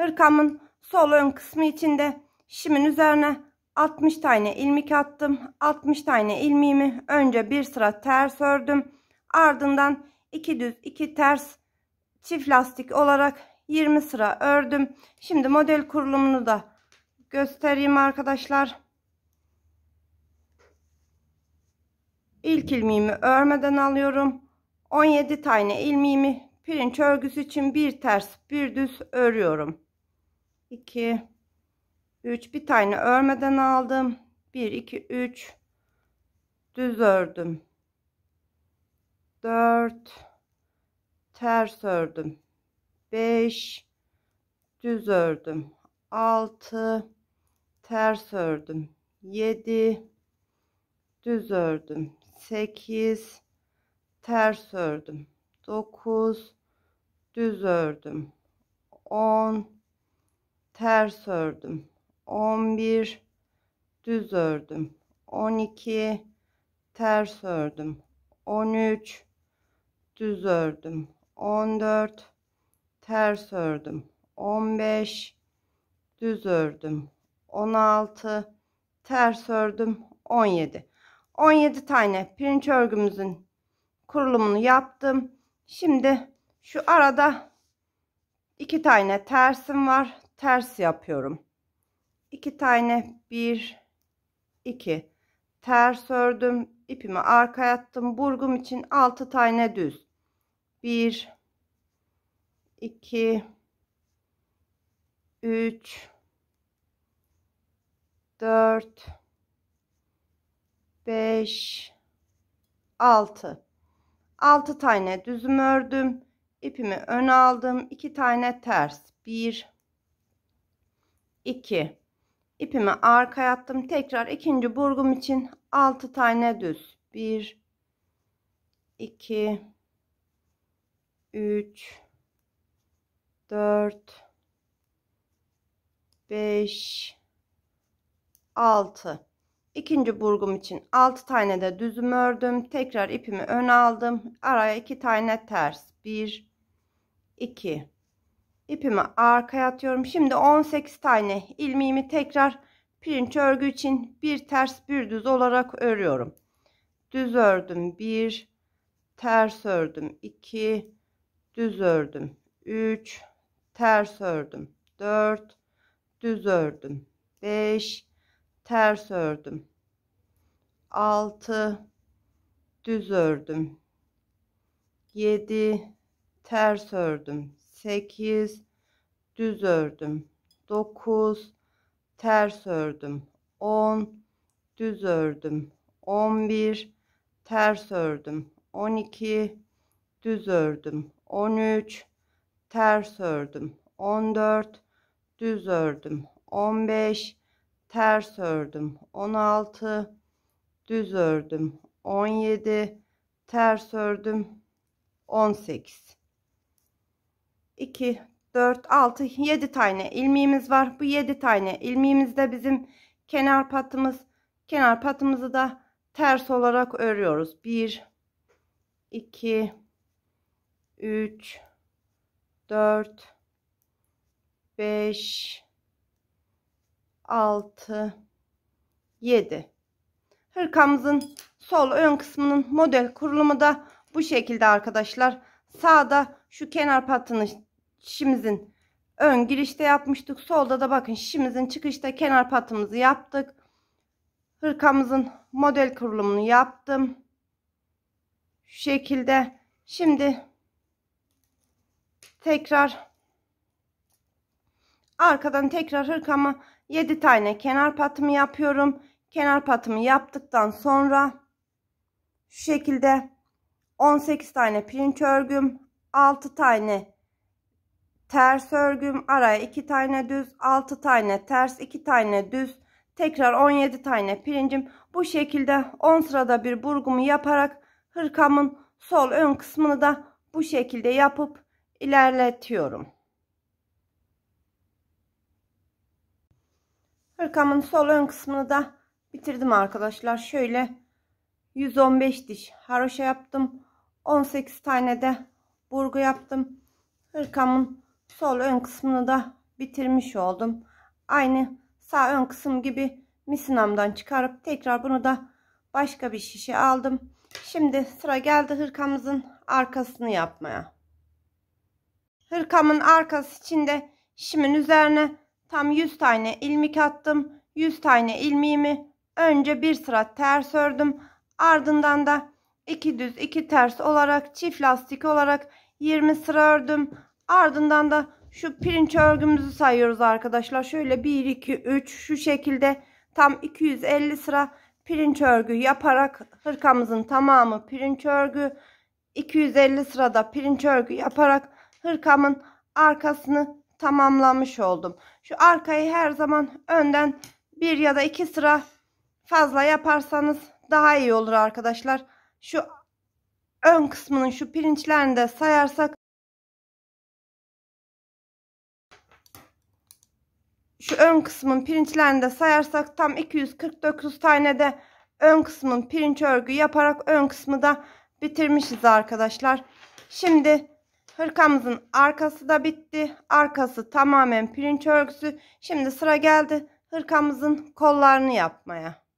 Hırkamın sol ön kısmı içinde şimin üzerine 60 tane ilmik attım. 60 tane ilmiğimi önce bir sıra ters ördüm. Ardından iki düz iki ters çift lastik olarak 20 sıra ördüm. Şimdi model kurulumunu da göstereyim arkadaşlar. İlk ilmiğimi örmeden alıyorum. 17 tane ilmiğimi pirinç örgüsü için bir ters bir düz örüyorum. 2 3 bir tane örmeden aldım 1 2 3 düz ördüm 4 ters ördüm 5 düz ördüm 6 ters ördüm 7 düz ördüm 8 ters ördüm 9 düz ördüm 10 ters ördüm 11 düz ördüm 12 ters ördüm 13 düz ördüm 14 ters ördüm 15 düz ördüm 16 ters ördüm 17 17 tane pirinç örgümüzün kurulumunu yaptım şimdi şu arada iki tane tersim var ters yapıyorum. 2 tane 1 2 ters ördüm. ipimi arkaya attım. Burgum için 6 tane düz. 1 2 3 4 5 6 6 tane düzüm ördüm. İpimi ön aldım. 2 tane ters. 1 2 ipimi arkaya attım tekrar ikinci burgum için 6 tane düz 1 2 3 4 5 6 ikinci burgum için 6 tane de düzüm ördüm tekrar ipimi ön aldım araya 2 tane ters 1 2 ipimi arkaya atıyorum. Şimdi 18 tane ilmeğimi tekrar pirinç örgü için bir ters bir düz olarak örüyorum. Düz ördüm 1, ters ördüm 2, düz ördüm 3, ters ördüm 4, düz ördüm 5, ters ördüm 6, düz ördüm 7, ters ördüm 8 düz ördüm 9 ters ördüm 10 düz ördüm 11 ters ördüm 12 düz ördüm 13 ters ördüm 14 düz ördüm 15 ters ördüm 16 düz ördüm 17 ters ördüm 18 2, 4, 6, 7 tane ilmiğimiz var. Bu 7 tane ilmiğimizde bizim kenar patımız. Kenar patımızı da ters olarak örüyoruz. 1, 2, 3, 4, 5, 6, 7. Hırkamızın sol ön kısmının model kurulumu da bu şekilde arkadaşlar. Sağda şu kenar patını şişimizin ön girişte yapmıştık. Solda da bakın şişimizin çıkışta kenar patımızı yaptık. Hırkamızın model kurulumunu yaptım. Şu şekilde. Şimdi tekrar arkadan tekrar hırkamı 7 tane kenar patımı yapıyorum. Kenar patımı yaptıktan sonra şu şekilde 18 tane pirinç örgüm, 6 tane ters örgüm araya 2 tane düz 6 tane ters 2 tane düz tekrar 17 tane pirincim bu şekilde 10 sırada bir burgumu yaparak hırkamın sol ön kısmını da bu şekilde yapıp ilerletiyorum. Hırkamın sol ön kısmını da bitirdim arkadaşlar. Şöyle 115 diş haroşa yaptım. 18 tane de burgu yaptım. Hırkamın sol ön kısmını da bitirmiş oldum. Aynı sağ ön kısım gibi misinamdan çıkarıp tekrar bunu da başka bir şişe aldım. Şimdi sıra geldi hırkamızın arkasını yapmaya. Hırkamın arkası için de şişimin üzerine tam 100 tane ilmik attım. 100 tane ilmiğimi önce bir sıra ters ördüm. Ardından da iki düz iki ters olarak çift lastik olarak 20 sıra ördüm. Ardından da şu pirinç örgümüzü sayıyoruz arkadaşlar. Şöyle 1, 2, 3 şu şekilde tam 250 sıra pirinç örgü yaparak hırkamızın tamamı pirinç örgü. 250 sırada pirinç örgü yaparak hırkamın arkasını tamamlamış oldum. Şu arkayı her zaman önden bir ya da iki sıra fazla yaparsanız daha iyi olur arkadaşlar. Şu ön kısmının şu pirinçlerini de sayarsak şu ön kısmın pirinçlerini de sayarsak tam 249 tane de ön kısmın pirinç örgü yaparak ön kısmı da bitirmişiz arkadaşlar. Şimdi hırkamızın arkası da bitti. Arkası tamamen pirinç örgüsü. Şimdi sıra geldi hırkamızın kollarını yapmaya.